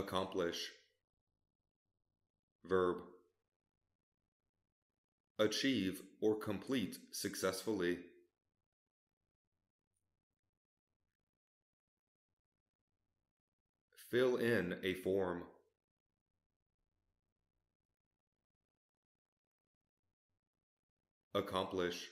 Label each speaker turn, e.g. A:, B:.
A: accomplish. Verb achieve or complete successfully.
B: Fill in a form. Accomplish.